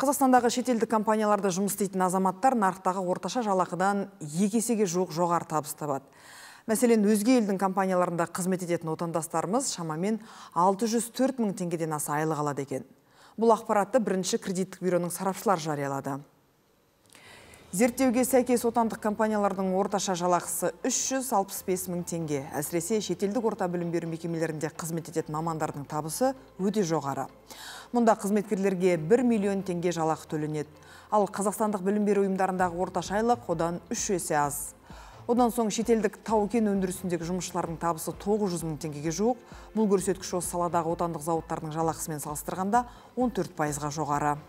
Қазақстандағы шетелдік компанияларда жұмыс істейтін азаматтар нарықтағы орташа жалақыдан екесеге жоқ жоғары табыс табады. Мәселен, өзге елдің компанияларында қызмет ететін отандастарымыз шамамен 604 мың теңгеден аса айлық алады екен. Бұл ақпаратты бірінші кредиттік бюроның сарапшылар жариялады. Зерттеуге сәйкес отандық компаниялардың орташа жалақысы 365 мың теңге. Әсіресе шетелдік орта білім беру мекемелерінде қызмет ететін мамандардың табысы өте жоғары. Мұнда қызметкерлерге 1 миллион теңге жалақы төленеді. Ал қазақстандық білім беру ұйымдарындағы орташа айлық одан 3 есе аз. Одан соң шетелдік тау-кен өндірісіндегі жұмысшылардың табысы 900 мың теңгеге жуық. Бұл көрсеткіш осы саладағы отандық зауыттардың жалақысымен салыстырғанда 14 пайызға жоғары.